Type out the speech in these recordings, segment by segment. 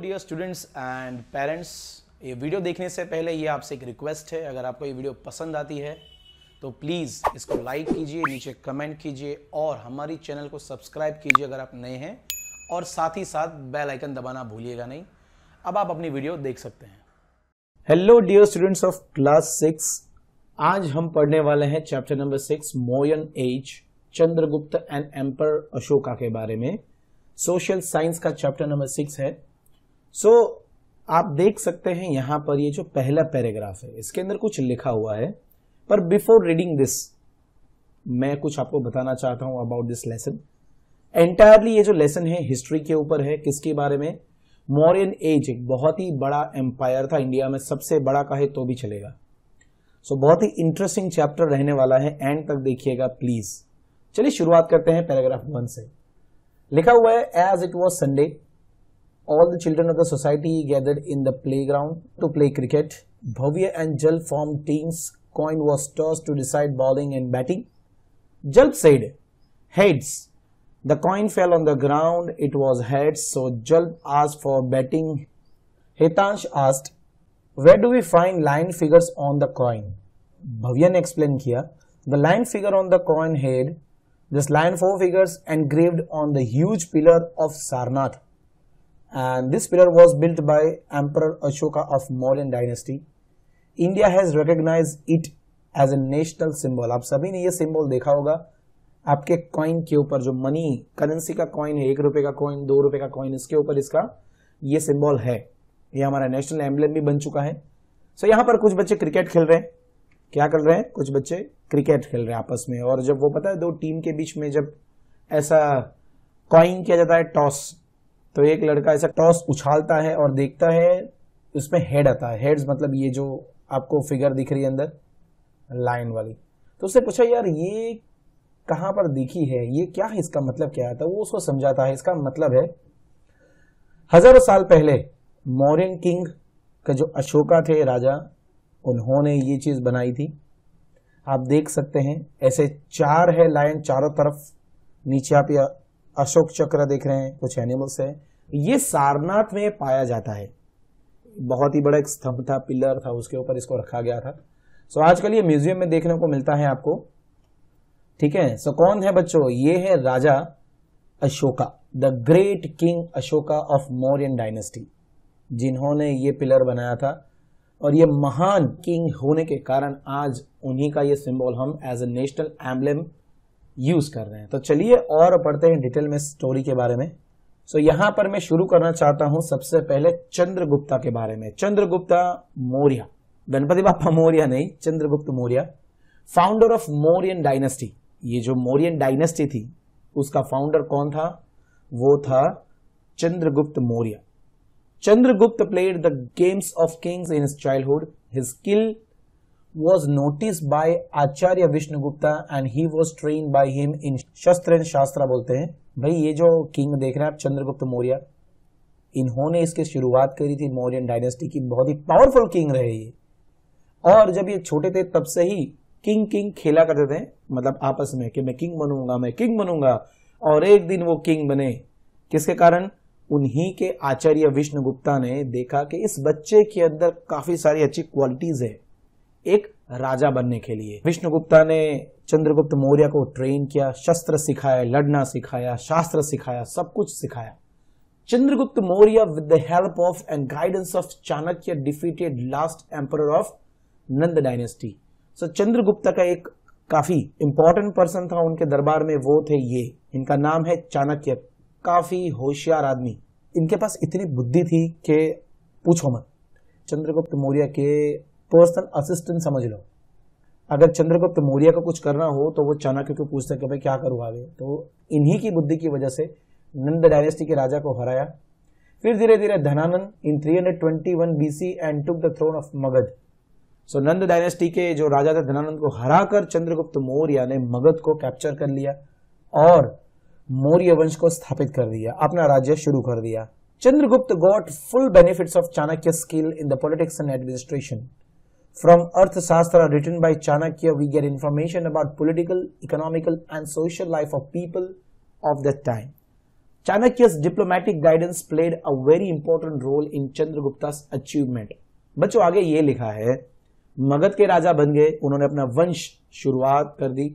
Dear students and parents ये video देखने से पहले ये आपसे एक रिक्वेस्ट है अगर आपको ये वीडियो पसंद आती है तो प्लीज़ इसको लाइक कीजिए नीचे कमेंट कीजिए और हमारी चैनल को सब्सक्राइब कीजिए अगर आप नए हैं और साथ ही साथ बेल आइकन दबाना भूलिएगा नहीं अब आप अपनी वीडियो देख सकते हैं hello dear students of class six आज हम पढ़ने वाले हैं चैप्टर नंबर सिक्स मोयन age Chandragupta and emperor Ashoka के बारे में सोशल साइंस का चैप्टर नंबर सिक्स है सो so, आप देख सकते हैं यहां पर ये जो पहला पैराग्राफ है इसके अंदर कुछ लिखा हुआ है पर बिफोर रीडिंग दिस मैं कुछ आपको बताना चाहता हूं अबाउट दिस लेसन एंटायरली ये जो लेसन है हिस्ट्री के ऊपर है किसके बारे में मॉरियन एज एक बहुत ही बड़ा एम्पायर था इंडिया में सबसे बड़ा कहे तो भी चलेगा सो so, बहुत ही इंटरेस्टिंग चैप्टर रहने वाला है एंड तक देखिएगा प्लीज चलिए शुरुआत करते हैं पैराग्राफ वन से लिखा हुआ है as it was Sunday All the children of the society gathered in the playground to play cricket. Bhavya and Jal formed teams. Coin was tossed to decide bowling and batting. Jal said, Heads. The coin fell on the ground. It was heads, so Jal asked for batting. Hetansh asked, Where do we find line figures on the coin? Bhavyan explained here: The line figure on the coin head, this line four figures engraved on the huge pillar of Sarnath. And this pillar was built by Emperor Ashoka of Mauryan dynasty. India has recognize it as a national symbol आप सभी ने ये symbol देखा होगा आपके coin के ऊपर जो मनी करेंसी का कॉइन है एक रुपए का कॉइन दो रुपए का कॉइन इसके ऊपर इसका ये सिंबल है ये हमारा नेशनल एम्बलम भी बन चुका है सो so, यहाँ पर कुछ बच्चे क्रिकेट खेल रहे हैं क्या कर रहे हैं कुछ बच्चे क्रिकेट खेल रहे हैं आपस में और जब वो पता है दो टीम के बीच में जब ऐसा कॉइन किया जाता है टॉस तो एक लड़का ऐसा टॉस उछालता है और देखता है उसमें हेड आता है हेड्स मतलब ये जो आपको फिगर दिख रही है अंदर लाइन वाली तो उससे पूछा यार ये कहाँ पर दिखी है ये क्या है इसका मतलब क्या है तो वो उसको समझाता है इसका मतलब है हजारों साल पहले मौर्यन किंग का जो अशोका थे राजा उन्होंने ये चीज बनाई थी आप देख सकते हैं ऐसे चार है लाइन चारों तरफ नीचे आप या अशोक चक्र देख रहे हैं कुछ एनिमल्स है ये सारनाथ में पाया जाता है बहुत ही बड़ा एक स्तंभ था पिलर था उसके ऊपर इसको रखा गया था सो आजकल ये म्यूजियम में देखने को मिलता है आपको ठीक है सो कौन है बच्चों ये है राजा Ashoka the great king Ashoka of Mauryan dynasty जिन्होंने ये पिलर बनाया था और ये महान किंग होने के कारण आज उन्हीं का ये सिंबल हम as a national emblem use कर रहे हैं तो चलिए और पढ़ते हैं डिटेल में स्टोरी के बारे में सो यहां पर मैं शुरू करना चाहता हूं सबसे पहले चंद्रगुप्ता के बारे में चंद्रगुप्ता मौर्य गणपति बापा मौर्य नहीं Chandragupta Maurya founder of Mauryan dynasty ये जो मौर्यन डायनेस्टी थी उसका फाउंडर कौन था वो था Chandragupta Maurya Chandragupta played the games of kings in childhood his skill was notice by Acharya Vishnugupta and he was train by him in shastra shastra बोलते हैं भाई ये जो किंग देख रहे हैं आप चंद्रगुप्त मौर्य इन्होंने इसके शुरुआत करी थी मौर्यन डायनेस्टी की बहुत ही पावरफुल किंग रहे ये और जब ये छोटे थे तब से ही किंग किंग खेला करते थे मतलब आपस में कि मैं किंग बनूंगा मैं किंग बनूंगा और एक दिन वो किंग बने किसके कारण उन्हीं के आचार्य विष्णु गुप्ता ने देखा कि इस बच्चे के अंदर काफी सारी अच्छी क्वालिटीज है एक राजा बनने के लिए विष्णुगुप्ता ने चंद्रगुप्त मौर्य को ट्रेन किया शस्त्र सिखाया लड़ना सिखाया शास्त्र सिखाया सब कुछ सिखाया Chandragupta Maurya with the help of and guidance of Chanakya defeated last emperor of Nanda dynasty so Chandragupta का एक काफी इंपॉर्टेंट पर्सन था उनके दरबार में वो थे ये इनका नाम है चाणक्य काफी होशियार आदमी इनके पास इतनी बुद्धि थी कि पूछो मत चंद्रगुप्त मौर्य के पर्सनल असिस्टेंट समझ लो अगर चंद्रगुप्त मौर्य को कुछ करना हो तो वो चाणक्य को पूछते हैं कि भाई क्या करूँ आगे तो इन्हीं की बुद्धि की वजह से नंद डायनेस्टी के राजा को हराया फिर धीरे धीरे Dhanananda in 321 BC and took the throne of Magadha so Nanda dynasty के जो राजा थे धनानंद को हराकर चंद्रगुप्त मौर्य ने मगध को कैप्चर कर लिया और मौर्य वंश को स्थापित कर दिया अपना राज्य शुरू कर दिया Chandragupta got full benefits of Chanakya skill in the politics and administration From Arthashastra written by Chanakya, we get information about political, economical and social life of people of that time. Chanakya's diplomatic guidance played a very important role in Chandragupta's achievement. बच्चों आगे ये लिखा है मगध के राजा बन गए उन्होंने अपना वंश शुरुआत कर दी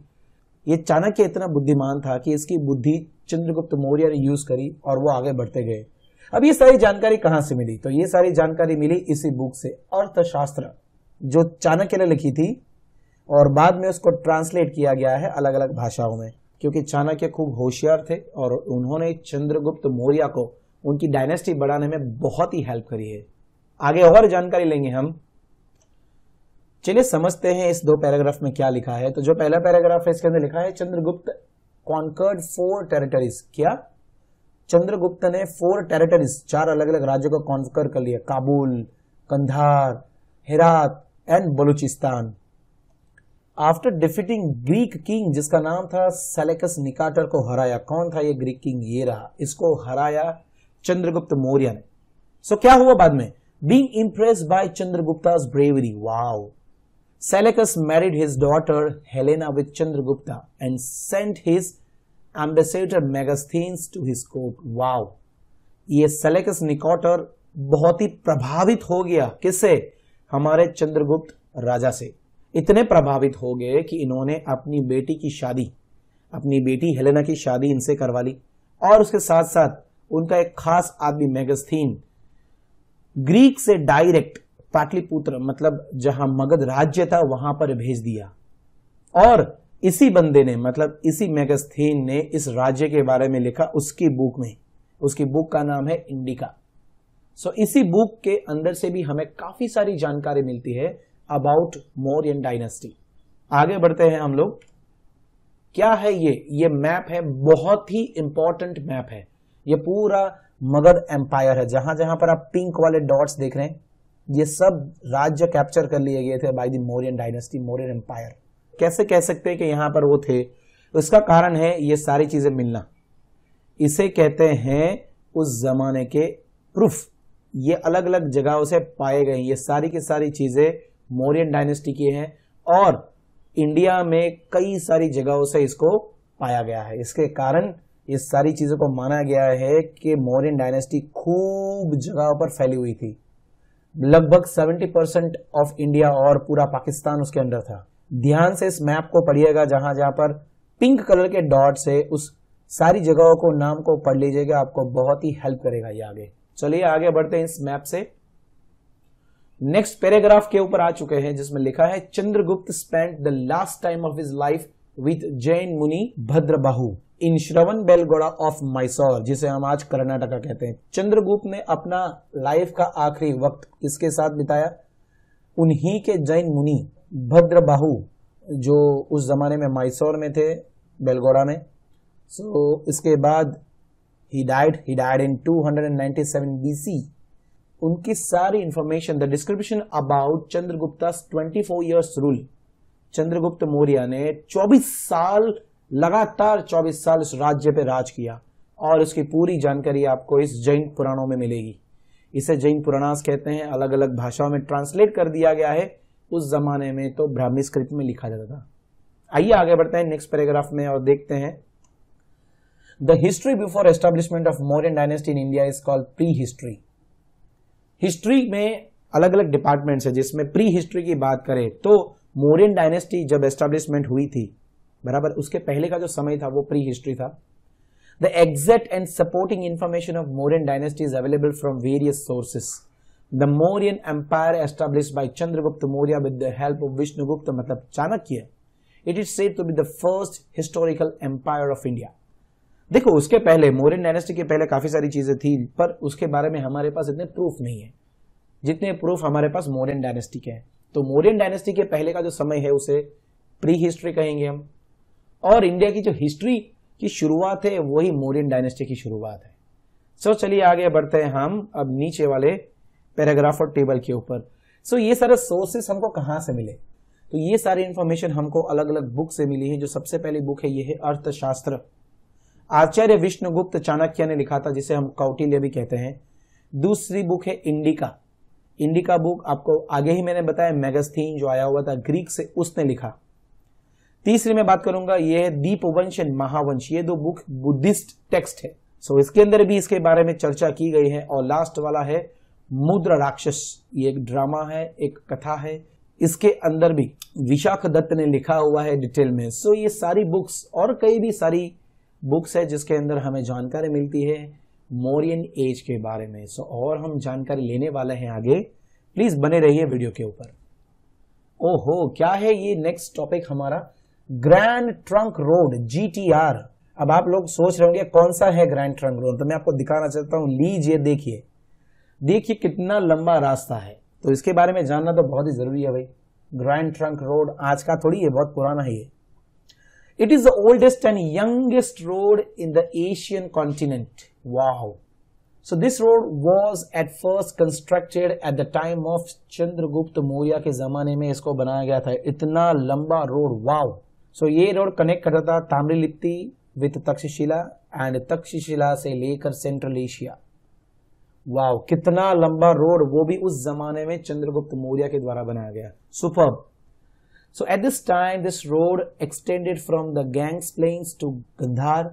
ये चाणक्य इतना बुद्धिमान था कि इसकी बुद्धि चंद्रगुप्त मौर्य ने यूज करी और वो आगे बढ़ते गए अब ये सारी जानकारी कहाँ से मिली तो ये सारी जानकारी मिली इसी बुक से अर्थशास्त्र जो चाणक्य ने लिखी थी और बाद में उसको ट्रांसलेट किया गया है अलग अलग भाषाओं में क्योंकि चाणक्य खूब होशियार थे और उन्होंने चंद्रगुप्त मौर्य को उनकी डायनेस्टी बढ़ाने में बहुत ही हेल्प करी है आगे और जानकारी लेंगे हम चलिए समझते हैं इस दो पैराग्राफ में क्या लिखा है तो जो पहला पैराग्राफ है इसके अंदर लिखा है चंद्रगुप्त कॉन्कर्ड फोर टेरिटरीज क्या चंद्रगुप्त ने फोर टेरिटरीज चार अलग अलग राज्यों को कॉन्कर कर लिया Kabul Kandahar Herat and Balochistan after defeating Greek king जिसका नाम था सेलेकस निकाटर को हराया कौन था ये ग्रीक किंग ये रहा इसको हराया चंद्रगुप्त मौर्य ने सो so, क्या हुआ बाद में being impress by Chandragupta bravery wow Seleucus married his daughter Helena with Chandragupta and sent his ambassador Megasthenes to his court wow ये सेलेकस निकॉटर बहुत ही प्रभावित हो गया किससे हमारे चंद्रगुप्त राजा से इतने प्रभावित हो गए कि इन्होंने अपनी बेटी की शादी अपनी बेटी हेलेना की शादी इनसे करवा ली और उसके साथ साथ उनका एक खास आदमी मेगस्थीन ग्रीक से डायरेक्ट पाटलिपुत्र मतलब जहां मगध राज्य था वहां पर भेज दिया और इसी बंदे ने मतलब इसी मेगस्थीन ने इस राज्य के बारे में लिखा उसकी बुक में उसकी बुक का नाम है इंडिका सो so, इसी बुक के अंदर से भी हमें काफी सारी जानकारी मिलती है अबाउट मौर्यन डायनेस्टी आगे बढ़ते हैं हम लोग क्या है ये ये मैप है बहुत ही इंपॉर्टेंट मैप है ये पूरा मगध एम्पायर है जहां जहां पर आप पिंक वाले डॉट्स देख रहे हैं ये सब राज्य कैप्चर कर लिए गए थे by the Mauryan dynasty Mauryan empire कैसे कह सकते हैं कि यहां पर वो थे उसका कारण है ये सारी चीजें मिलना इसे कहते हैं उस जमाने के प्रूफ ये अलग अलग जगहों से पाए गए ये सारी की सारी चीजें मौर्यन डायनेस्टी की हैं और इंडिया में कई सारी जगहों से इसको पाया गया है इसके कारण इस सारी चीजों को माना गया है कि मौर्यन डायनेस्टी खूब जगहों पर फैली हुई थी लगभग 70 परसेंट ऑफ इंडिया और पूरा पाकिस्तान उसके अंदर था ध्यान से इस मैप को पढ़िएगा जहां जहां पर पिंक कलर के डॉट से उस सारी जगहों को नाम को पढ़ लीजिएगा आपको बहुत ही हेल्प करेगा ये आगे चलिए आगे बढ़ते हैं इस मैप से नेक्स्ट पैराग्राफ के ऊपर आ चुके हैं जिसमें लिखा है Chandragupta spend the last time of his life with Jain muni Bhadrabahu in Shravan बेलगोड़ा of मैसौर जिसे हम आज कर्नाटका कहते हैं चंद्रगुप्त ने अपना लाइफ का आखिरी वक्त किसके साथ बिताया उन्हीं के जैन मुनि भद्रबाहु जो उस जमाने में मैसौर में थे बेलगोड़ा में सो so, इसके बाद he died he died in 297 bc उनकी सारी information the description about Chandragupta 24 years rule Chandragupta Maurya ने 24 साल लगातार 24 साल इस राज्य पे राज किया और इसकी पूरी जानकारी आपको इस जैन पुराणों में मिलेगी इसे जैन पुराणास कहते हैं अलग अलग भाषाओं में ट्रांसलेट कर दिया गया है उस जमाने में तो ब्राह्मी स्क्रिप्ट में लिखा जाता था आइए आगे बढ़ते हैं नेक्स्ट पैराग्राफ में और देखते हैं history before before of of Mauryan dynasty in India is called prehistory. History में अलग अलग डिपार्टमेंट्स है जिसमें प्री हिस्ट्री की बात करें तो मोरियन डायनेस्टी जब एस्टेब्लिशमेंट हुई थी बराबर उसके पहले का जो समय था वो प्री हिस्ट्री था the exact and supporting information of Mauryan dynasty is available from various sources the Mauryan empire establish by Chandragupta Maurya with the help of Vishnugupta मतलब Chanakya it is said to be the first historical empire of India देखो उसके पहले मोरिन dynasty के पहले काफी सारी चीजें थी पर उसके बारे में हमारे पास इतने प्रूफ नहीं है जितने प्रूफ हमारे पास मोरियन डायनेस्टी के हैं तो मोरियन डायनेस्टी के पहले का जो समय है उसे प्री हिस्ट्री कहेंगे हम और इंडिया की जो हिस्ट्री की शुरुआत है वही मोरियन डायनेस्टी की शुरुआत है सो चलिए आगे बढ़ते हैं हम अब नीचे वाले पैराग्राफ और टेबल के ऊपर सो ये सारे सोर्सेस हमको कहाँ से मिले तो ये सारी इंफॉर्मेशन हमको अलग अलग बुक से मिली है जो सबसे पहली बुक है ये है अर्थशास्त्र आचार्य विष्णुगुप्त चाणक्य ने लिखा था जिसे हम कौटिल्य भी कहते हैं दूसरी बुक है इंडिका इंडिका बुक आपको आगे ही मैंने बताया मैगस्थीन जो आया हुआ था ग्रीक से उसने लिखा तीसरी मैं बात करूंगा यह है दीपवंश एंड महावंश ये दो बुक बुद्धिस्ट टेक्स्ट है सो इसके अंदर भी इसके बारे में चर्चा की गई है और लास्ट वाला है मुद्रा राक्षस ये एक ड्रामा है एक कथा है इसके अंदर भी विशाख दत्त ने लिखा हुआ है डिटेल में सो ये सारी बुक्स और कई भी सारी बुक्स है जिसके अंदर हमें जानकारी मिलती है मोरियन एज के बारे में सो और हम जानकारी लेने वाले हैं आगे प्लीज बने रहिए वीडियो के ऊपर ओहो क्या है ये नेक्स्ट टॉपिक हमारा ग्रैंड ट्रंक रोड जीटीआर अब आप लोग सोच रहे होंगे कौन सा है ग्रैंड ट्रंक रोड तो मैं आपको दिखाना चाहता हूं लीजिए देखिए देखिए कितना लंबा रास्ता है तो इसके बारे में जानना तो बहुत ही जरूरी है भाई ग्रैंड ट्रंक रोड आज का थोड़ी है बहुत पुराना है ये It is the oldest and youngest road in the Asian continent. Wow. So this road was at first constructed at the time of Chandragupta Maurya के जमाने में इसको बनाया गया था इतना लंबा रोड वाव सो ये रोड कनेक्ट करता था ताम्री ताम्रलिप्ति विथ तक्षशिला एंड तक्षशिला से लेकर सेंट्रल एशिया वाव कितना लंबा रोड वो भी उस जमाने में चंद्रगुप्त मौर्य के द्वारा बनाया गया super So at this time, this road extended from the Ganges plains to Gandhar.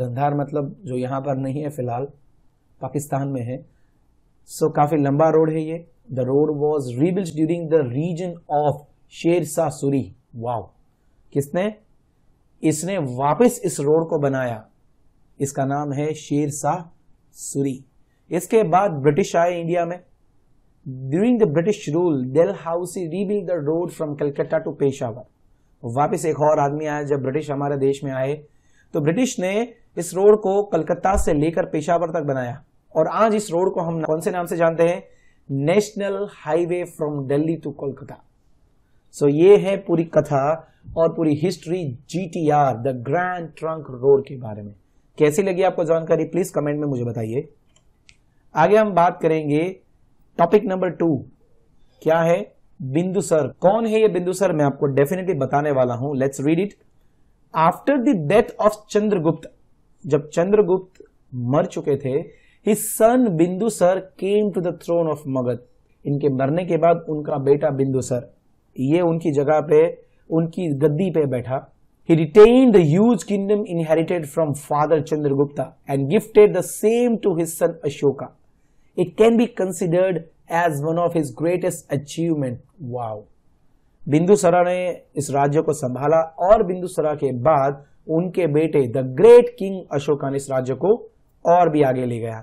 Gandhar मतलब जो यहाँ पर नहीं है फिलहाल पाकिस्तान में है सो so, काफी लंबा रोड है ये the road was rebuild during the reign of Sher Shah Suri wow किसने इसने वापस इस रोड को बनाया इसका नाम है शेर शाह सूरी इसके बाद ब्रिटिश आए इंडिया में the British rule Dalhousie rebuild the road from Calcutta to Peshawar वापस एक और आदमी आया जब ब्रिटिश हमारे देश में आए तो ब्रिटिश ने इस रोड को कलकत्ता से लेकर पेशावर तक बनाया और आज इस रोड को हम कौन से नाम से जानते हैं national highway from Delhi to Kolkata so ये है पूरी कथा और पूरी history G T R the grand trunk road के बारे में कैसी लगी आपको जानकारी प्लीज कमेंट में मुझे बताइए आगे हम बात करेंगे टॉपिक नंबर टू क्या है बिंदु सर कौन है ये बिंदु सर मैं आपको डेफिनेटली बताने वाला हूं let's read it after the death of Chandragupta जब चंद्रगुप्त मर चुके थे his son sir came to the throne of Magadha इनके मरने के बाद उनका बेटा बिंदु सर ये उनकी जगह पे उनकी गद्दी पे बैठा he retain the huge kingdom inherited from father Chandragupta and gifted the same to his son Ashoka It can be considered as one of his greatest achievement. Wow! Bindusara ने इस राज्य को संभाला और बिंदुसरा के बाद उनके बेटे द ग्रेट किंग अशोका ने इस राज्य को और भी आगे ले गया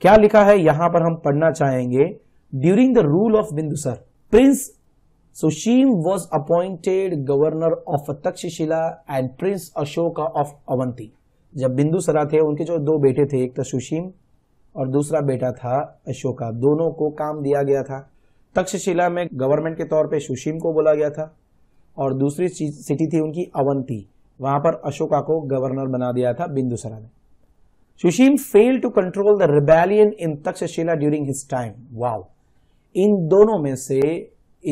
क्या लिखा है यहां पर हम पढ़ना चाहेंगे during the rule of Bindusara prince Sushim was appointed governor of Takshashila and prince Ashoka of Avanti जब बिंदुसरा थे उनके जो दो बेटे थे एक तो सुशीम और दूसरा बेटा था अशोका दोनों को काम दिया गया था तक्षशिला में गवर्नमेंट के तौर पे सुशीम को बोला गया था और दूसरी सिटी थी उनकी अवंती वहां पर अशोका को गवर्नर बना दिया था बिंदुसरा ने Sushim fail to control the rebellion in Takshashila during his time wow इन दोनों में से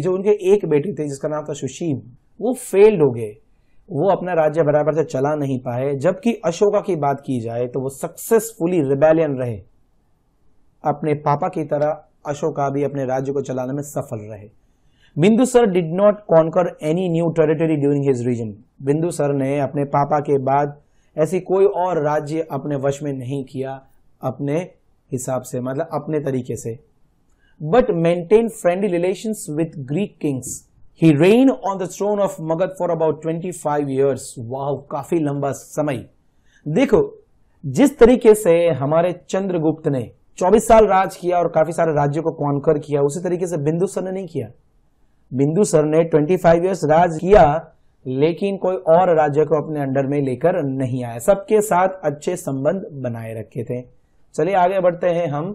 जो उनके एक बेटे थे जिसका नाम था सुशीम वो फेल्ड हो गए वो अपना राज्य बराबर से चला नहीं पाए जबकि अशोका की बात की जाए तो वो सक्सेसफुली रिबेलियन रहे अपने पापा की तरह अशोका भी अपने राज्य को चलाने में सफल रहे Bindusara did not conquer any new territory during his reign Bindusara ने अपने पापा के बाद ऐसी कोई और राज्य अपने वश में नहीं किया अपने हिसाब से मतलब अपने तरीके से but maintain friendly relation with Greek kings he reign on the throne of Magadha for about twenty five years वाह काफी लंबा समय देखो जिस तरीके से हमारे चंद्रगुप्त ने 24 साल राज किया और काफी सारे राज्यों को कॉन्कर किया उसी तरीके से बिंदु सर ने नहीं किया बिंदु सर ने 25 फाइव ईयर्स राज किया लेकिन कोई और राज्य को अपने अंडर में लेकर नहीं आया सबके साथ अच्छे संबंध बनाए रखे थे चलिए आगे बढ़ते हैं हम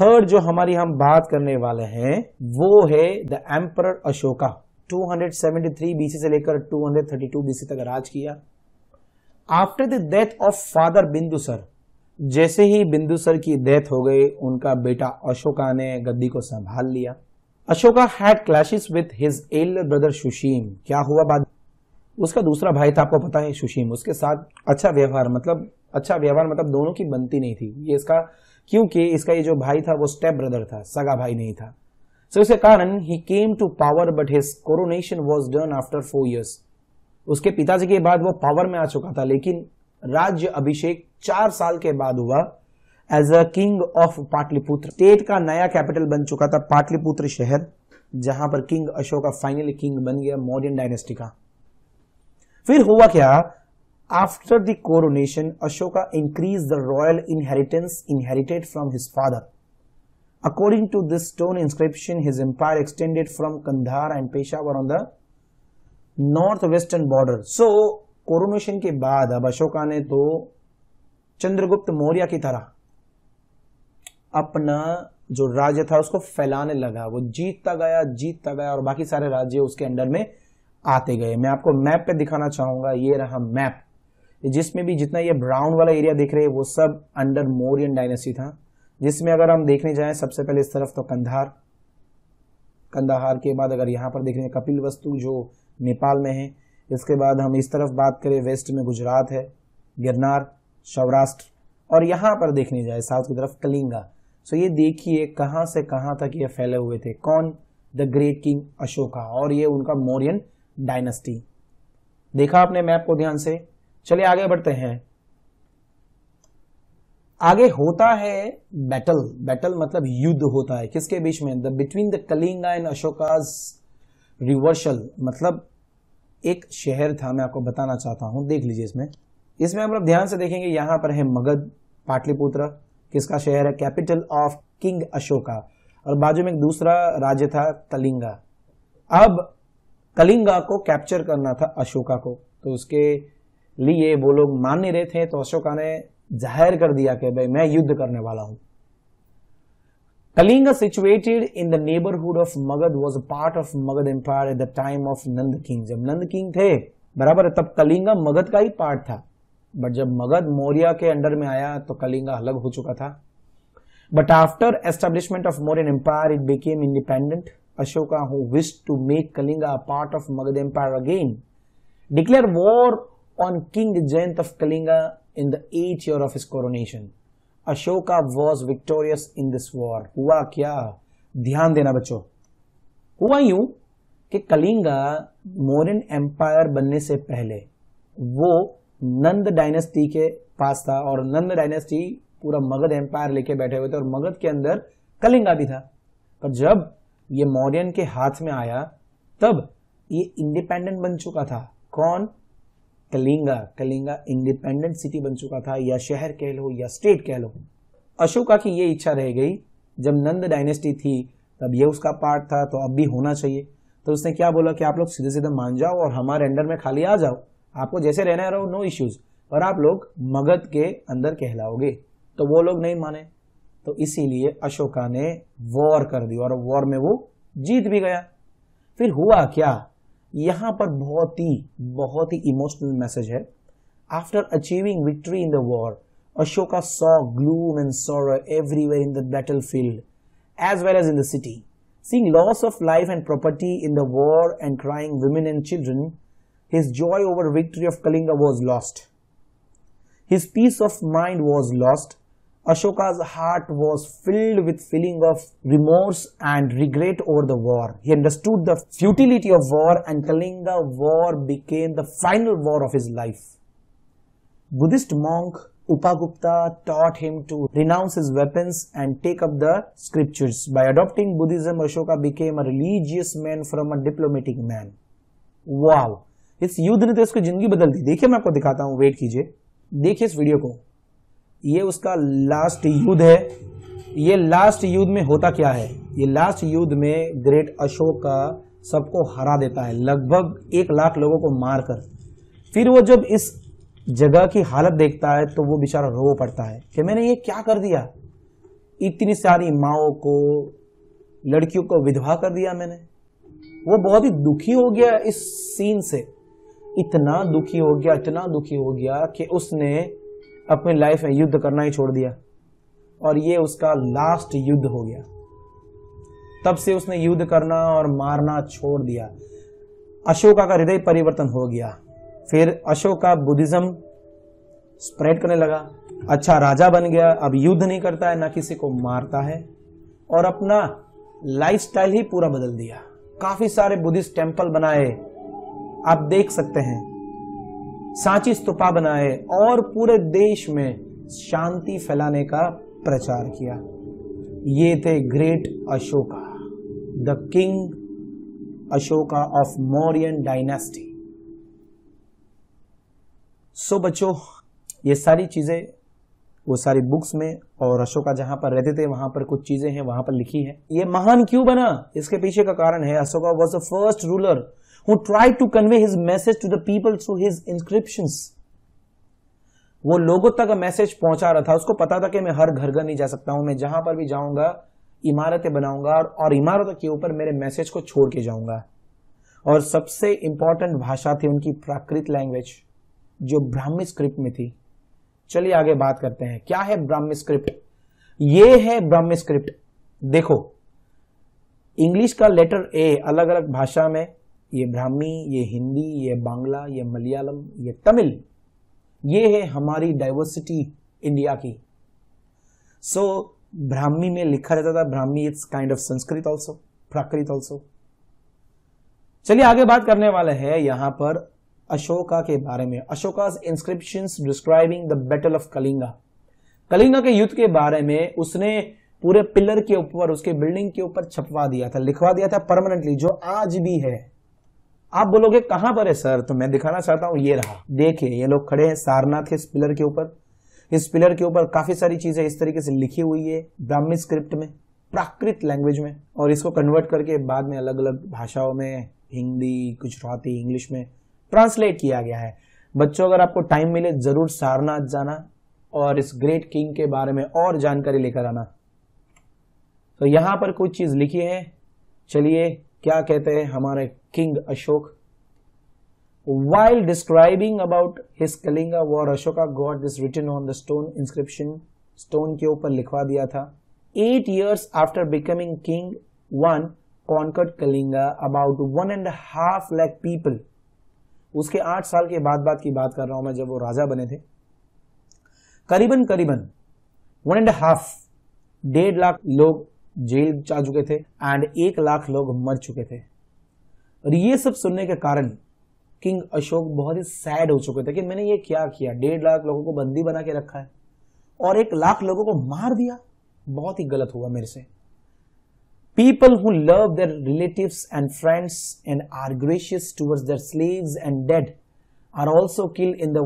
थर्ड जो हमारी हम बात करने वाले हैं वो है द एम्पर अशोका 273 बीसी से लेकर 232 बीसी तक राज किया after the death of father Bindusara जैसे ही बिंदुसर की डेथ हो गई उनका बेटा अशोका ने गद्दी को संभाल लिया Ashoka had clashes with his एल ब्रदर सुशीम क्या हुआ बाद उसका दूसरा भाई था आपको पता है सुशीम उसके साथ अच्छा व्यवहार मतलब अच्छा व्यवहार मतलब दोनों की बनती नहीं थी ये इसका क्योंकि इसका ये जो भाई था वो स्टेप ब्रदर था सगा भाई नहीं था सो इसके कारण ही came to power but his coronation was done after four years उसके पिताजी के बाद वो पावर में आ चुका था लेकिन राज्य अभिषेक चार साल के बाद हुआ as a king of Pataliputra state का नया कैपिटल बन चुका था पाटलिपुत्र शहर जहां पर किंग का फाइनल किंग बन गया मॉडर्न डायनेस्टी का फिर हुआ क्या after the coronation Ashoka increase the royal inheritance inherited from his father according to this stone inscription his empire extended from Kandahar and Peshawar on the north western border so coronation के बाद अब अशोका ने तो चंद्रगुप्त मौर्य की तरह अपना जो राज्य था उसको फैलाने लगा वो जीतता गया जीतता गया और बाकी सारे राज्य उसके अंडर में आते गए मैं आपको मैप पे दिखाना चाहूंगा ये रहा मैप जिसमें भी जितना ये ब्राउन वाला एरिया दिख रहे हैं वो सब अंडर मौर्यन डायनेस्टी था जिसमें अगर हम देखने जाए सबसे पहले इस तरफ तो कंधार कंधार के बाद अगर यहां पर देख रहे हैं कपिल वस्तु जो नेपाल में है इसके बाद हम इस तरफ बात करें वेस्ट में गुजरात है गिरनार सौराष्ट्र और यहाँ पर देखने जाए साउथ की तरफ कलिंगा सो ये देखिए कहाँ से कहाँ तक ये फैले हुए थे कौन द ग्रेट किंग अशोका और ये उनका मौर्यन डायनेस्टी देखा आपने मैप को ध्यान से चलिए आगे बढ़ते हैं आगे होता है बैटल बैटल मतलब युद्ध होता है किसके बीच में the between the Kalinga and Ashoka's reversal मतलब एक शहर था मैं आपको बताना चाहता हूं देख लीजिए इसमें इसमें आप ध्यान से देखेंगे यहां पर है मगध पाटलिपुत्र किसका शहर है कैपिटल ऑफ किंग अशोका और बाजू में एक दूसरा राज्य था कलिंगा अब कलिंगा को कैप्चर करना था अशोका को तो उसके लिए वो लोग मान नहीं रहे थे तो अशोका ने जाहिर कर दिया कि भाई मैं युद्ध करने वाला हूं Kalinga situated in the neighborhood of Magad was a part of Magad Empire at the time of Nand King. जब नंद किंग थे बराबर है तब कलिंगा मगध का ही पार्ट था बट जब मगध मौर्य के अंडर में आया तो कलिंगा अलग हो चुका था but after establishment of Maurya empire it became independent Ashoka who wish to make Kalinga part of Magadha empire again declare war on king Jayant of Kalinga in the eight year of his coronation Ashoka was victorious in this war हुआ क्या ध्यान देना बच्चों हुआ you कि कलिंगा मोरन empire बनने से पहले वो नंद डायनेस्टी के पास था और नंद डायनेस्टी पूरा मगध एम्पायर लेके बैठे हुए थे और मगध के अंदर कलिंगा भी था पर जब ये मौर्यन के हाथ में आया तब ये इंडिपेंडेंट बन चुका था कौन कलिंगा कलिंगा इंडिपेंडेंट सिटी बन चुका था या शहर कह लो या स्टेट कह लो अशोका की ये इच्छा रह गई जब नंद डायनेस्टी थी तब ये उसका पार्ट था तो अब भी होना चाहिए तो उसने क्या बोला कि आप लोग सीधे सीधे मान जाओ और हमारे अंडर में खाली आ जाओ आपको जैसे रहना रहो नो इश्यूज पर आप लोग मगध के अंदर कहलाओगे तो वो लोग नहीं माने तो इसीलिए अशोका ने वॉर कर दी और वॉर में वो जीत भी गया फिर हुआ क्या यहां पर बहुत ही बहुत ही इमोशनल मैसेज है after achieving victory in the war Ashoka saw gloom and sorrow everywhere in the battle field as well as in दिटी see loss of life and property in the war and crying women and children his joy over victory of Kalinga was lost his peace of mind was lost Ashoka's heart was filled with feeling of remorse and regret over the war. He understood the futility of war and Kalinga war became the final war of his life. Buddhist monk Upagupta taught him to renounce his weapons and take up the scriptures. By adopting Buddhism, Ashoka became a religious man from a diplomatic man. Wow! इस युद्ध ने तो इसकी जिंदगी बदल दी देखिए मैं आपको दिखाता हूँ वेट कीजिए देखिए इस वीडियो को ये उसका लास्ट युद्ध है ये लास्ट युद्ध में होता क्या है ये लास्ट युद्ध में ग्रेट अशोक का सबको हरा देता है लगभग एक लाख लोगों को मारकर फिर वो जब इस जगह की हालत देखता है तो वो बेचारा रो पड़ता है कि मैंने ये क्या कर दिया इतनी सारी माओ को लड़कियों को विधवा कर दिया मैंने वो बहुत ही दुखी हो गया इस सीन से इतना दुखी हो गया इतना दुखी हो गया कि उसने अपनी लाइफ में युद्ध करना ही छोड़ दिया और ये उसका लास्ट युद्ध हो गया तब से उसने युद्ध करना और मारना छोड़ दिया अशोका का हृदय परिवर्तन हो गया फिर अशोका बुद्धिज्म स्प्रेड करने लगा अच्छा राजा बन गया अब युद्ध नहीं करता है ना किसी को मारता है और अपना लाइफस्टाइल ही पूरा बदल दिया काफी सारे बुद्धिस्ट टेम्पल बनाए आप देख सकते हैं सांची स्तूपा बनाए और पूरे देश में शांति फैलाने का प्रचार किया ये थे great Ashoka the king Ashoka of Mauryan dynasty so बच्चों ये सारी चीजें वो सारी बुक्स में और अशोका जहां पर रहते थे वहां पर कुछ चीजें हैं वहां पर लिखी है ये महान क्यों बना इसके पीछे का कारण है Ashoka was the first ruler who tried to convey his message to the people through his inscriptions वो लोगों तक मैसेज पहुंचा रहा था उसको पता था कि मैं हर घर घर नहीं जा सकता हूं मैं जहां पर भी जाऊंगा इमारतें बनाऊंगा और, और इमारतों के ऊपर मेरे मैसेज को छोड़ के जाऊंगा और सबसे इंपॉर्टेंट भाषा थी उनकी प्राकृत लैंग्वेज जो ब्राह्मी स्क्रिप्ट में थी चलिए आगे बात करते हैं क्या है ब्राह्मी स्क्रिप्ट ये है ब्राह्मी स्क्रिप्ट देखो इंग्लिश का लेटर ए अलग अलग भाषा में ये ब्राह्मी ये हिंदी ये बांग्ला ये मलयालम ये तमिल ये है हमारी डाइवर्सिटी इंडिया की सो so, ब्राह्मी में लिखा रहता था Brahmi it's kind of Sanskrit also Prakrit also चलिए आगे बात करने वाले हैं यहां पर अशोका के बारे में Ashoka inscription describing the battle of Kalinga Kalinga के युद्ध के बारे में उसने पूरे पिलर के ऊपर उसके बिल्डिंग के ऊपर छपवा दिया था लिखवा दिया था परमानेंटली जो आज भी है आप बोलोगे कहां पर है सर तो मैं दिखाना चाहता हूं ये रहा देखिए ये लोग खड़े हैं सारनाथ के इस पिलर के ऊपर इस पिलर के ऊपर काफी सारी चीजें इस तरीके से लिखी हुई है ब्राह्मी स्क्रिप्ट में प्राकृत लैंग्वेज में और इसको कन्वर्ट करके बाद में अलग अलग भाषाओं में हिंदी गुजराती इंग्लिश में ट्रांसलेट किया गया है बच्चों अगर आपको टाइम मिले जरूर सारनाथ जाना और इस ग्रेट किंग के बारे में और जानकारी लेकर आना तो यहां पर कुछ चीज लिखी है चलिए क्या कहते हैं हमारे king Ashok while describing about his Kalinga war Ashoka got this written on the stone inscription stone के ऊपर लिखवा दिया था eight years after becoming king one conquered Kalinga about one and half lakh people उसके आठ साल के बाद बाद की बात कर रहा हूं मैं जब वो राजा बने थे करीबन करीबन वन एंड हाफ डेढ़ लाख लोग जेल जा चुके थे एंड एक लाख लोग मर चुके थे और ये सब सुनने के कारण किंग अशोक बहुत ही सैड हो चुके थे कि मैंने ये क्या किया डेढ़ लाख लोगों को बंदी बना के रखा है और एक लाख लोगों को मार दिया बहुत ही गलत हुआ मेरे से people who love their relative and friends and are gracious towards their slaves and dead are also kill in the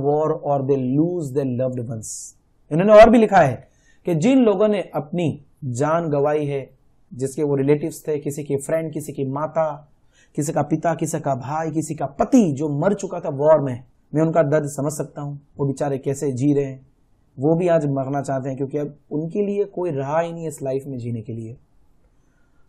war they lose their loved ones इन्होंने और भी लिखा है कि जिन लोगों ने अपनी जान गवाई है जिसके वो रिलेटिव्स थे किसी के फ्रेंड किसी की माता किसी का पिता किसी का भाई किसी का पति जो मर चुका था वॉर में मैं उनका दर्द समझ सकता हूँ वो बेचारे कैसे जी रहे हैं वो भी आज मरना चाहते हैं क्योंकि अब उनके लिए कोई रहा ही नहीं इस लाइफ में जीने के लिए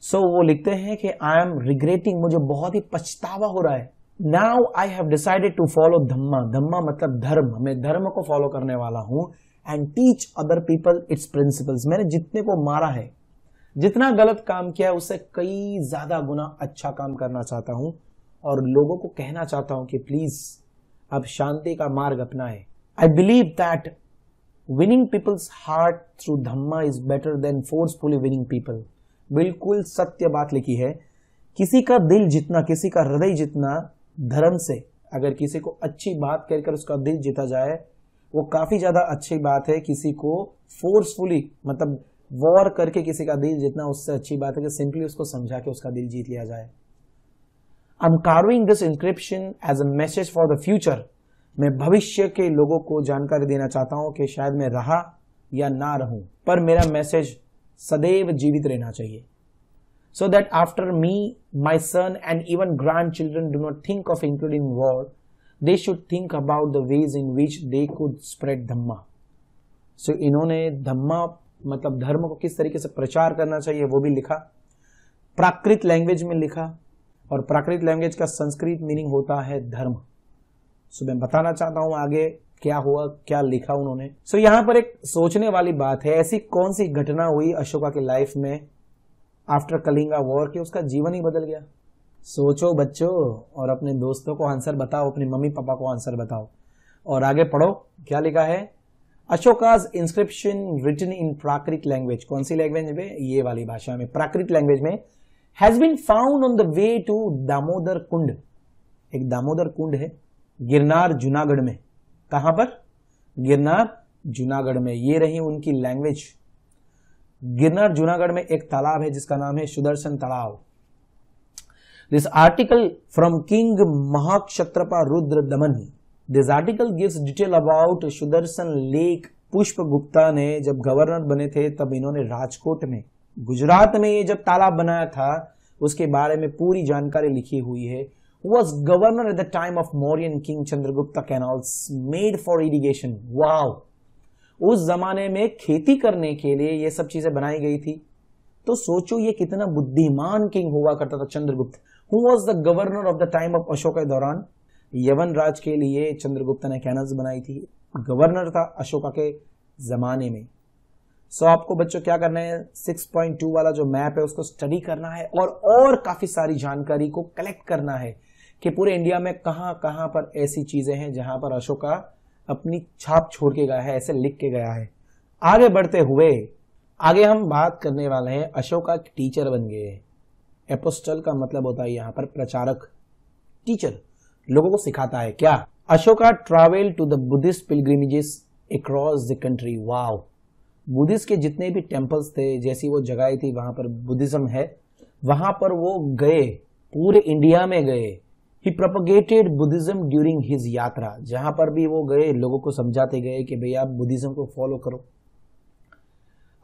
सो so, वो लिखते हैं कि आई एम रिग्रेटिंग मुझे बहुत ही पछतावा हो रहा है now I have decided to follow Dhamma Dhamma मतलब धर्म मैं धर्म को फॉलो करने वाला हूँ and teach other people it's principles मैंने जितने को मारा है जितना गलत काम किया है उससे कई ज्यादा गुना अच्छा काम करना चाहता हूं और लोगों को कहना चाहता हूं कि प्लीज अब शांति का मार्ग अपनाए I believe that winning people's heart through Dhamma is better than forcefully winning people बिल्कुल सत्य बात लिखी है किसी का दिल जितना किसी का हृदय जितना धर्म से अगर किसी को अच्छी बात कहकर उसका दिल जीता जाए वो काफी ज्यादा अच्छी बात है किसी को फोर्सफुली मतलब वॉर करके किसी का दिल जीतना उससे अच्छी बात है कि सिंपली उसको समझा के उसका दिल जीत लिया जाए I am carving this inscription as a message for the future मैं भविष्य के लोगों को जानकारी देना चाहता हूं कि शायद मैं रहा या ना रहूं पर मेरा मैसेज सदैव जीवित रहना चाहिए so that after me my son and even grand children do not think of including war they should think about the ways in which they could spread Dhamma so इन्होंने धम्मा मतलब धर्म को किस तरीके से प्रचार करना चाहिए वो भी लिखा प्राकृत लैंग्वेज में लिखा और प्राकृत लैंग्वेज का संस्कृत मीनिंग होता है धर्म सो मैं बताना चाहता हूं आगे क्या हुआ क्या लिखा उन्होंने सो यहां पर एक सोचने वाली बात है ऐसी कौन सी घटना हुई अशोका की लाइफ में आफ्टर कलिंगा वॉर के उसका जीवन ही बदल गया सोचो बच्चों और अपने दोस्तों को आंसर बताओ अपने मम्मी पापा को आंसर बताओ और आगे पढ़ो क्या लिखा है Ashoka's inscription written in Prakrit language कौन सी लैंग्वेज में ये वाली भाषा में प्राकृत लैंग्वेज में has been found on the way to Damodar Kund एक दामोदर कुंड है गिरनार जूनागढ़ में कहां पर गिरनार जूनागढ़ में ये रही उनकी लैंग्वेज गिरनार जूनागढ़ में एक तालाब है जिसका नाम है सुदर्शन तालाब this article from king mahakshatrapa rudra daman this article gives detail about sudarshan lake पुष्प गुप्ता ने जब गवर्नर बने थे तब इन्होंने राजकोट में गुजरात में ये जब तालाब बनाया था उसके बारे में पूरी जानकारी लिखी हुई है was governor at the time of Mauryan king Chandragupta canal made for irrigation wow उस जमाने में खेती करने के लिए ये सब चीजें बनाई गई थी तो सोचो ये कितना बुद्धिमान किंग हुआ करता था Chandragupta who was the governor of the time of Ashok के दौरान यवन राज के लिए चंद्रगुप्त ने कैनल्स बनाई थी गवर्नर था अशोका के ज़माने में सो so, आपको बच्चों क्या करना है 6.2 वाला जो मैप है उसको स्टडी करना है और और काफ़ी सारी जानकारी को कलेक्ट करना है कि पूरे इंडिया में कहां कहां पर ऐसी चीज़ें हैं जहां पर अशोका अपनी छाप छोड़ के गया है ऐसे लिख के गया है आगे बढ़ते हुए आगे हम बात करने वाले हैं अशोका टीचर बन गए हैं एपोस्टल का मतलब होता है यहाँ पर प्रचारक टीचर लोगों को सिखाता है क्या Ashoka travel to the Buddhist pilgrimages across the country wow Buddhist के जितने भी टेम्पल्स थे जैसी वो जगह थी वहां पर बुद्धिज्म है वहां पर वो गए पूरे इंडिया में गए he propagated Buddhism during his yatra जहां पर भी वो गए लोगों को समझाते गए कि भाई आप बुद्धिज्म को फॉलो करो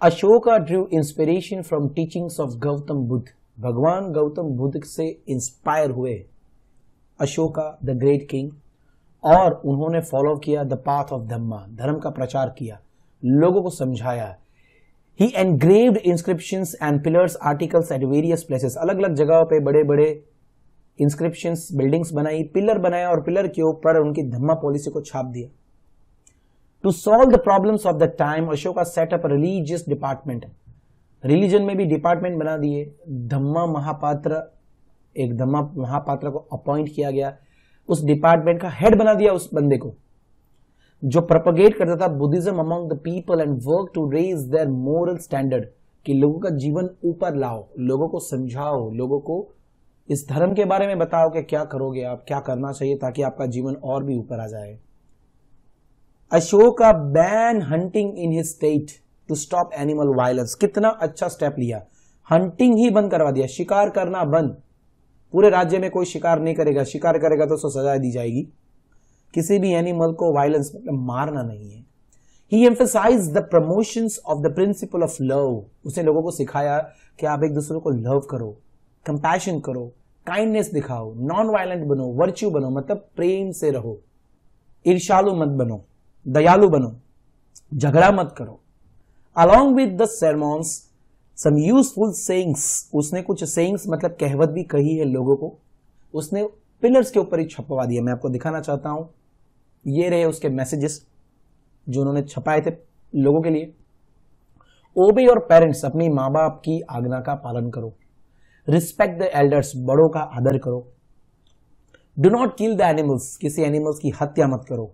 Ashoka drew inspiration from teachings of Gautam Buddha भगवान गौतम बुद्ध से इंस्पायर हुए अशोका द ग्रेट किंग और उन्होंने फॉलो किया द पाथ ऑफ धम्मा धर्म का प्रचार किया लोगों को समझाया he engraved inscription and pillars articles at various places अलग अलग जगहों पे बड़े बड़े इंस्क्रिप्शन बिल्डिंग्स बनाई पिलर बनाया और पिलर के ऊपर उनकी धम्मा पॉलिसी को छाप दिया to solve the problem of the time Ashoka set up religious department religion में भी डिपार्टमेंट बना दिए धम्मा महापात्र एक धम्मा महापात्र को अपॉइंट किया गया उस डिपार्टमेंट का हेड बना दिया उस बंदे को जो प्रपोगेट करता था Buddhism among the people and work to raise their moral standard कि लोगों का जीवन ऊपर लाओ लोगों को समझाओ लोगों को इस धर्म के बारे में बताओ कि क्या करोगे आप क्या करना चाहिए ताकि आपका जीवन और भी ऊपर आ जाए Ashok ban hunting in his state to stop animal violence कितना अच्छा स्टेप लिया हंटिंग ही बंद करवा दिया शिकार करना बंद पूरे राज्य में कोई शिकार नहीं करेगा शिकार करेगा तो उसको सजा दी जाएगी किसी भी एनिमल को वायलेंस मतलब मारना नहीं है he emphasize the promotion of the principle of love उसने लोगों को सिखाया कि आप एक दूसरे को लव करो कंपैशन करो काइंडनेस दिखाओ नॉन वायलेंट बनो वर्च्यू बनो मतलब प्रेम से रहो ईर्षालु मत बनो दयालु बनो झगड़ा मत करो along with the sermons some useful sayings उसने कुछ सेंग्स मतलब कहवत भी कही है लोगों को उसने पिलर्स के ऊपर ही छपवा दिया मैं आपको दिखाना चाहता हूं ये रहे उसके मैसेजेस जो उन्होंने छपाए थे लोगों के लिए ओबे और पेरेंट्स अपनी माँ बाप की आज्ञा का पालन करो रिस्पेक्ट द एल्डर्स बड़ों का आदर करो do not kill the animals किसी एनिमल्स की हत्या मत करो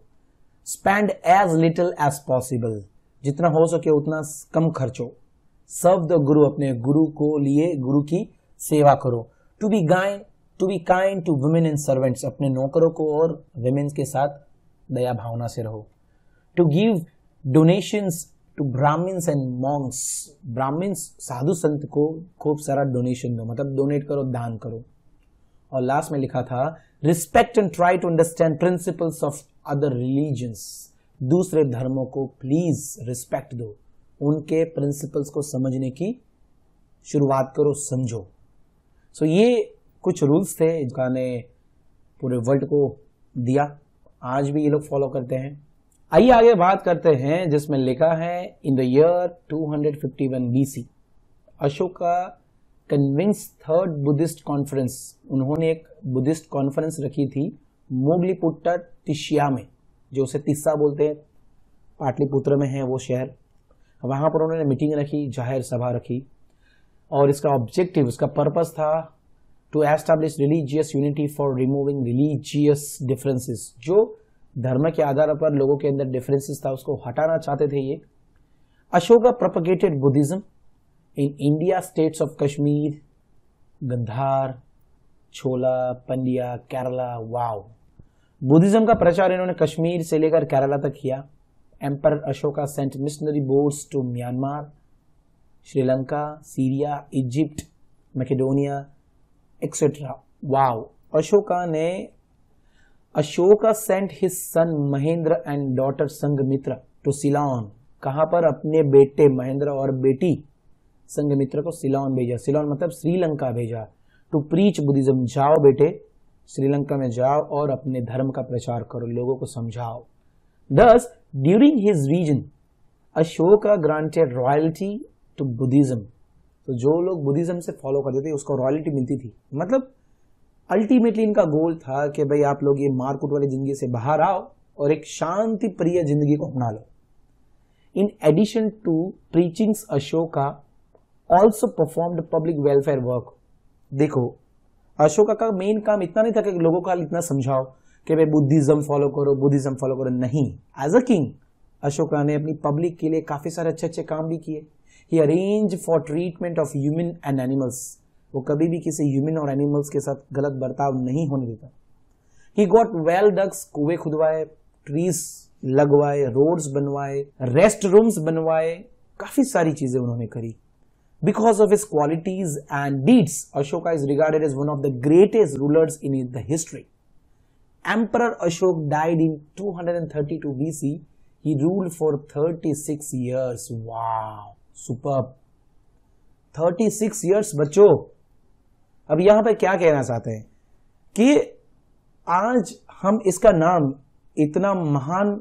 spend as little as possible जितना हो सके उतना कम खर्चो सब द गुरु अपने गुरु को लिए गुरु की सेवा करो to be guy to be kind to women and servants अपने नौकरों को और वुमेन्स के साथ दया भावना से रहो to give donations to Brahmins and monks Brahmins साधु संत को खूब सारा डोनेशन दो मतलब डोनेट करो दान करो और लास्ट में लिखा था respect and try to understand principles of other religions दूसरे धर्मों को प्लीज रिस्पेक्ट दो उनके प्रिंसिपल्स को समझने की शुरुआत करो समझो सो so, ये कुछ रूल्स थे जिसका ने पूरे वर्ल्ड को दिया आज भी ये लोग फॉलो करते हैं आइए आगे बात करते हैं जिसमें लिखा है in the year 251 BC Ashoka convince third Buddhist conference उन्होंने एक बुद्धिस्ट कॉन्फ्रेंस रखी थी मोगलीपुट्टा टिशिया में जो उसे तिस्सा बोलते हैं पाटलिपुत्र में है वो शहर वहाँ पर उन्होंने मीटिंग रखी जाहिर सभा रखी और इसका ऑब्जेक्टिव इसका पर्पस था to establish religious unity for removing religious differences जो धर्म के आधार पर लोगों के अंदर डिफरेंसेस था उसको हटाना चाहते थे ये Ashoka propagated Buddhism in India states of Kashmir Gandhar Chola Pandya Kerala wow Buddhism का प्रचार इन्होंने कश्मीर से लेकर केरला तक किया emperor Ashoka sent missionary boards to Myanmar Sri Lanka Syria Egypt Macedonia etcetera wow Ashoka ने Ashoka sent his son Mahendra and daughter Sanghamitra to Ceylon कहां पर अपने बेटे महेंद्र और बेटी संघमित्र को सिलोन भेजा सिलोन मतलब श्रीलंका भेजा टू प्रीच बुद्धिज्म जाओ बेटे श्रीलंका में जाओ और अपने धर्म का प्रचार करो लोगों को समझाओ thus during his region Ashoka granted royalty to Buddhism तो जो लोग बुद्धिज्म से फॉलो करते थे उसको रॉयल्टी मिलती थी मतलब अल्टीमेटली इनका गोल था कि भाई आप लोग ये मारकूट वाली जिंदगी से बाहर आओ और एक शांति प्रिय जिंदगी को अपना लो in addition to preachings Ashoka also performed public welfare work देखो अशोका का मेन काम इतना नहीं था कि लोगों का इतना समझाओ कि भाई बुद्धिज्म फॉलो करो बुद्धिज्म फॉलो करो नहीं एज अ किंग अशोका ने अपनी पब्लिक के लिए काफी सारे अच्छे अच्छे काम भी किए ही arrange for treatment of human and animals वो कभी भी किसी ह्यूमन और एनिमल्स के साथ गलत बर्ताव नहीं होने देता ही गॉट वेल डग्स कुएं खुदवाए ट्रीज लगवाए रोड्स बनवाए रेस्ट रूम्स बनवाए काफी सारी चीजें उन्होंने करी Because of his qualities and deeds, Ashoka is regarded as one of the greatest rulers in the history. Emperor Ashok died in 232 BC. He ruled for 36 years. Wow, superb. 36 years बच्चों ab yahan pe kya kehna chahte hain ki aaj hum iska naam itna mahan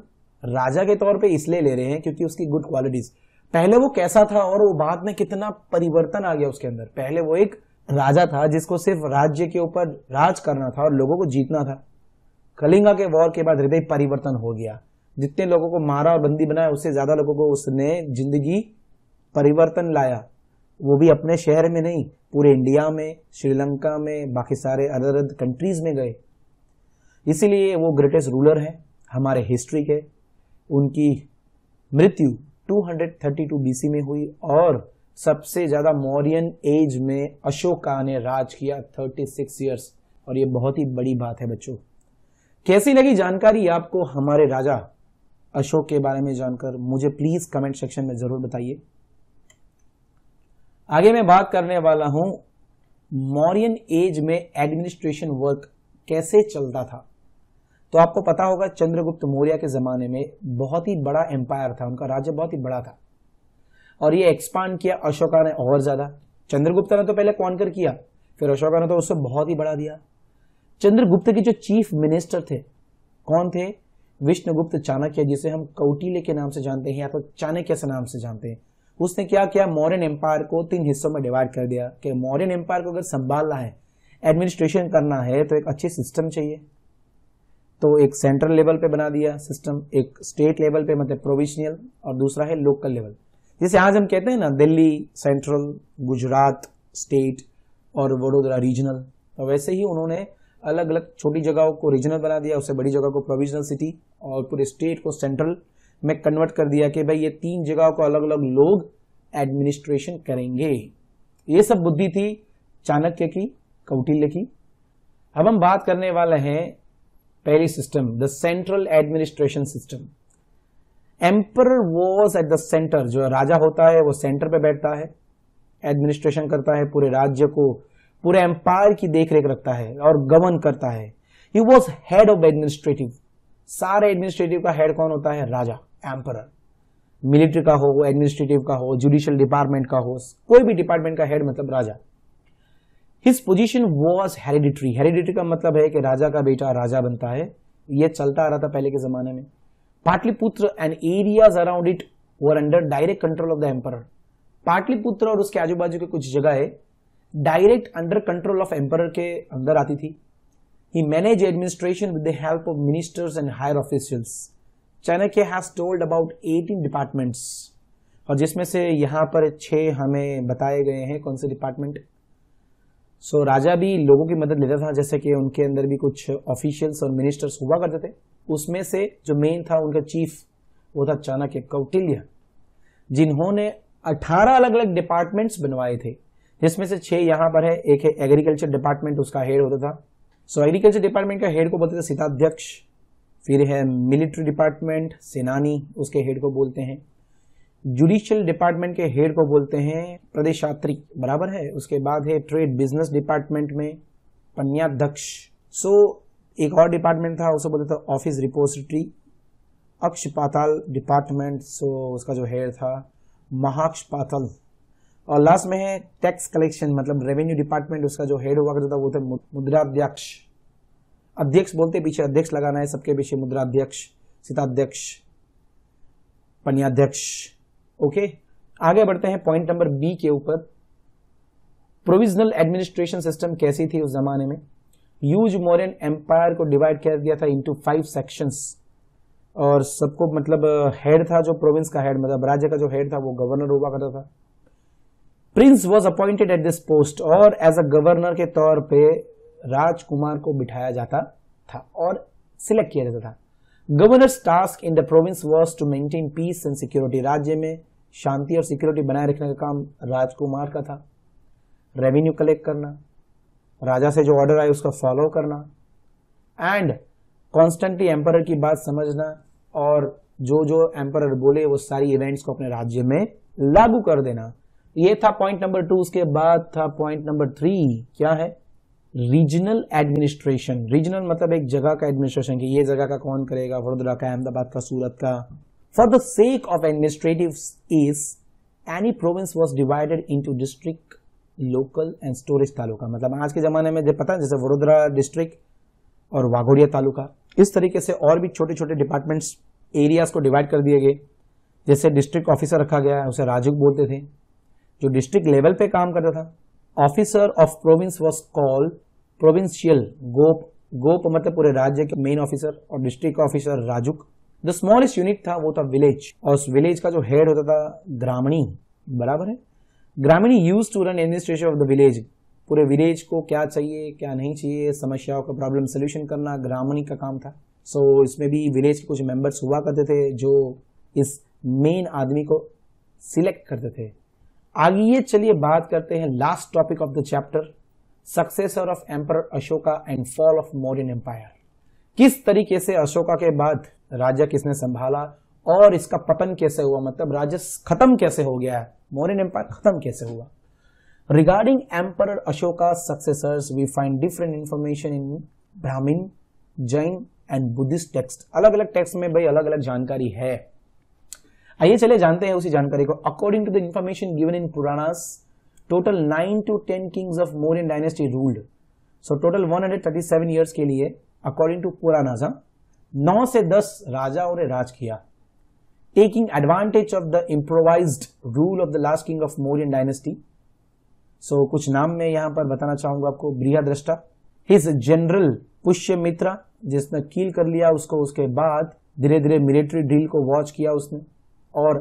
raja ke taur pe isliye le rahe hain kyunki uski good qualities पहले वो कैसा था और वो बाद में कितना परिवर्तन आ गया उसके अंदर पहले वो एक राजा था जिसको सिर्फ राज्य के ऊपर राज करना था और लोगों को जीतना था कलिंगा के वॉर के बाद हृदय परिवर्तन हो गया जितने लोगों को मारा और बंदी बनाया उससे ज्यादा लोगों को उसने जिंदगी परिवर्तन लाया वो भी अपने शहर में नहीं पूरे इंडिया में श्रीलंका में बाकी सारे अदर अदर कंट्रीज में गए इसीलिए वो ग्रेटेस्ट रूलर हैं हमारे हिस्ट्री के उनकी मृत्यु 232 बीसी में हुई और सबसे ज्यादा मौर्यन एज में अशोका ने राज किया 36 इयर्स और ये बहुत ही बड़ी बात है बच्चों कैसी लगी जानकारी आपको हमारे राजा अशोक के बारे में जानकर मुझे प्लीज कमेंट सेक्शन में जरूर बताइए आगे मैं बात करने वाला हूं मौर्यन एज में एडमिनिस्ट्रेशन वर्क कैसे चलता था तो आपको पता होगा चंद्रगुप्त मौर्य के ज़माने में बहुत ही बड़ा एम्पायर था उनका राज्य बहुत ही बड़ा था और ये एक्सपांड किया अशोका ने और ज़्यादा चंद्रगुप्त ने तो पहले कॉन्कर किया फिर अशोका ने तो उससे बहुत ही बड़ा दिया चंद्रगुप्त के जो चीफ मिनिस्टर थे कौन थे विष्णुगुप्त चाणक्य जिसे हम कौटिले के नाम से जानते हैं या फिर चाणक्य से नाम से जानते हैं उसने क्या किया मौर्यन एम्पायर को तीन हिस्सों में डिवाइड कर दिया कि मौर्यन एम्पायर को अगर संभालना है एडमिनिस्ट्रेशन करना है तो एक अच्छे सिस्टम चाहिए तो एक सेंट्रल लेवल पे बना दिया सिस्टम एक स्टेट लेवल पे मतलब प्रोविजनल और दूसरा है लोकल लेवल जैसे आज हम कहते हैं ना दिल्ली सेंट्रल गुजरात स्टेट और वडोदरा रीजनल तो वैसे ही उन्होंने अलग अलग छोटी जगहों को रीजनल बना दिया उससे बड़ी जगह को प्रोविजनल सिटी और पूरे स्टेट को सेंट्रल में कन्वर्ट कर दिया कि भाई ये तीन जगहों को अलग अलग लोग एडमिनिस्ट्रेशन करेंगे ये सब बुद्धि थी चाणक्य की कौटिल्य की अब हम बात करने वाले हैं पहली system the central administration system emperor was at the centre जो राजा होता है वो सेंटर पे बैठता है एडमिनिस्ट्रेशन करता है पूरे राज्य को पूरे एम्पायर की देखरेख रखता है और गवर्न करता है he was head of administrative सारे एडमिनिस्ट्रेटिव का हेड कौन होता है राजा एम्पर मिलिट्री का हो एडमिनिस्ट्रेटिव का हो जुडिशियल डिपार्टमेंट का हो कोई भी डिपार्टमेंट का हेड मतलब राजा his position was hereditary hereditary का मतलब है कि राजा का बेटा राजा बनता है यह चलता आ रहा था पहले के जमाने में Pataliputra and areas around it were under direct control of the emperor Pataliputra और उसके आजू बाजू के कुछ जगह direct under control of emperor के अंदर आती थी he manage administration with the help of ministers and higher officials Chanakya has told about eighteen departments और जिसमें से यहां पर छह हमें बताए गए हैं कौन से डिपार्टमेंट सो so, राजा भी लोगों की मदद लेता था जैसे कि उनके अंदर भी कुछ ऑफिशियल्स और मिनिस्टर्स हुआ करते थे उसमें से जो मेन था उनका चीफ वो था चाणक्य कौटिल्य जिन्होंने 18 अलग अलग डिपार्टमेंट्स बनवाए थे जिसमें से छह यहां पर है एक है एग्रीकल्चर डिपार्टमेंट उसका हेड होता था सो एग्रीकल्चर डिपार्टमेंट का हेड को बोलते थे सीताध्यक्ष फिर है मिलिट्री डिपार्टमेंट सेनानी उसके हेड को बोलते हैं जुडिशियल डिपार्टमेंट के हेड को बोलते हैं प्रदेशात्री बराबर है उसके बाद है ट्रेड बिजनेस डिपार्टमेंट में पन्याध्यक्ष सो एक और डिपार्टमेंट था उसे बोलते थे ऑफिस रिपोजिटरी अक्ष पाताल डिपार्टमेंट सो उसका जो हेड था महाक्ष पाताल और लास्ट में है टैक्स कलेक्शन मतलब रेवेन्यू डिपार्टमेंट उसका जो हेड हुआ करता था वो थे मुद्राध्यक्ष अध्यक्ष बोलते पीछे अध्यक्ष लगाना है सबके पीछे मुद्राध्यक्ष सीताध्यक्ष पन्याध्यक्ष ओके आगे बढ़ते हैं पॉइंट नंबर बी के ऊपर प्रोविजनल एडमिनिस्ट्रेशन सिस्टम कैसी थी उस जमाने में यूज मोरियन एम्पायर को डिवाइड किया गया था इनटू फाइव सेक्शंस और सबको मतलब हेड uh, था जो प्रोविंस का हेड मतलब राज्य का जो हेड था वो गवर्नर हुआ करता था prince was appointed at this post और एज अ गवर्नर के तौर पे राजकुमार को बिठाया जाता था और सिलेक्ट किया जाता था governor's task in the province was to maintain peace and security राज्य में शांति और सिक्योरिटी बनाए रखने का काम राजकुमार का था रेवेन्यू कलेक्ट करना राजा से जो ऑर्डर आए उसका फॉलो करना एंड कॉन्स्टेंटली एम्पर की बात समझना और जो जो एम्पर बोले वो सारी इवेंट्स को अपने राज्य में लागू कर देना ये था पॉइंट नंबर टू उसके बाद था पॉइंट नंबर थ्री क्या है रीजनल एडमिनिस्ट्रेशन रीजनल मतलब एक जगह का एडमिनिस्ट्रेशन कि ये जगह का कौन करेगा वडोदरा का अहमदाबाद का सूरत का for the sake of administrative is any province was divided to district local and storage taluka मतलब आज के जमाने में जब पता है जैसे वडोदरा डिस्ट्रिक्ट और वाघोड़िया तालुका इस तरीके से और भी छोटे छोटे डिपार्टमेंट्स एरियाज को डिवाइड कर दिए गए जैसे डिस्ट्रिक्ट ऑफिसर रखा गया है उसे राजू बोलते थे जो डिस्ट्रिक्ट लेवल पे काम करता था officer of province was called provincial गोप गोप मतलब पूरे राज्य के मेन ऑफिसर और डिस्ट्रिक्ट ऑफिसर राजुक द स्मॉलेस्ट यूनिट था वो था विलेज और उस विलेज का जो हेड होता था ग्रामीणी बराबर है ग्रामीणी use to run administration of the village पूरे विलेज को क्या चाहिए क्या नहीं चाहिए समस्याओं का प्रॉब्लम सोल्यूशन करना ग्रामीणी का काम था सो so, इसमें भी विलेज के कुछ मेंबर्स हुआ करते थे जो इस मेन आदमी को सिलेक्ट करते थे आगे ये चलिए बात करते हैं last topic of the chapter successor of emperor Ashoka and fall of Mauryan empire किस तरीके से अशोका के बाद राज्य किसने संभाला और इसका पतन कैसे हुआ मतलब राज्य खत्म कैसे हो गया मोरियन एम्पायर खत्म कैसे हुआ regarding emperor Ashoka successors we find different information in Brahmin Jain and Buddhist text अलग अलग टेक्स्ट में भाई अलग अलग जानकारी है आइए चले जानते हैं उसी जानकारी को according to the information given in Puranas total nine to ten kings of Mauryan dynasty ruled so total 137 years के लिए अकॉर्डिंग टू पुरानाजा नौ से दस राजाओं ने राज किया taking advantage of the improvise rule of the last king of Mauryan dynasty so कुछ नाम मैं यहां पर बताना चाहूंगा आपको ब्रिया दृष्टा हिज जनरल पुष्य मित्रा जिसने कील कर लिया उसको उसके बाद धीरे धीरे मिलिट्री ड्रिल को वॉच किया उसने और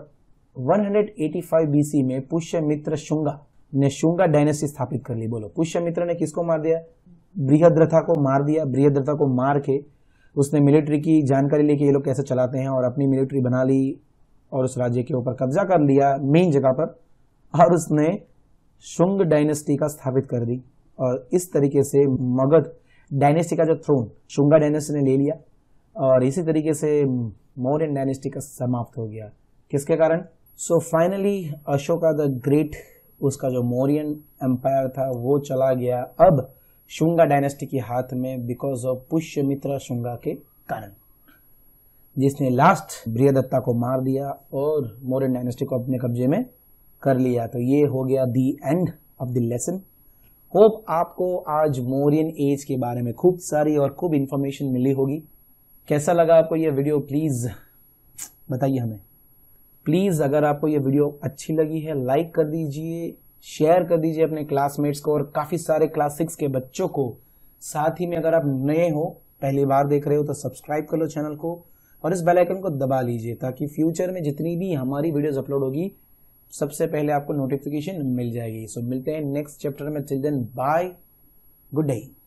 185 बीसी में पुष्य मित्र शुंगा ने शुंगा डायनेस्टी स्थापित कर ली बोलो पुष्य मित्र ने किसको मार दिया बृहद्रथा को मार दिया बृहद्रथा को मार के उसने मिलिट्री की जानकारी ली कि ये लोग कैसे चलाते हैं और अपनी मिलिट्री बना ली और उस राज्य के ऊपर कब्जा कर लिया मेन जगह पर और उसने शुंग डायनेस्टी का स्थापित कर दी और इस तरीके से मगध डायनेस्टी का जो थ्रोन शुंगा डायनेस्टी ने ले लिया और इसी तरीके से मौर्य डायनेस्टी का समाप्त हो गया किसके कारण so finally Ashoka the great उसका जो मोरियन एम्पायर था वो चला गया अब शुंगा डायनेस्टी के हाथ में बिकॉज ऑफ पुष्यमित्र शुंगा के कारण जिसने लास्ट ब्रियदत्ता को मार दिया और मोरियन डायनेस्टी को अपने कब्जे में कर लिया तो ये हो गया the end of the lesson hope आपको आज मोरियन एज के बारे में खूब सारी और खूब इंफॉर्मेशन मिली होगी कैसा लगा आपको ये वीडियो प्लीज़ बताइए हमें प्लीज़ अगर आपको ये वीडियो अच्छी लगी है लाइक कर दीजिए शेयर कर दीजिए अपने क्लासमेट्स को और काफ़ी सारे क्लास सिक्स के बच्चों को साथ ही में अगर आप नए हो पहली बार देख रहे हो तो सब्सक्राइब कर लो चैनल को और इस बेल आइकन को दबा लीजिए ताकि फ्यूचर में जितनी भी हमारी वीडियोस अपलोड होगी सबसे पहले आपको नोटिफिकेशन मिल जाएगी सो मिलते हैं नेक्स्ट चैप्टर में चिल्ड्रेन बाय गुड डे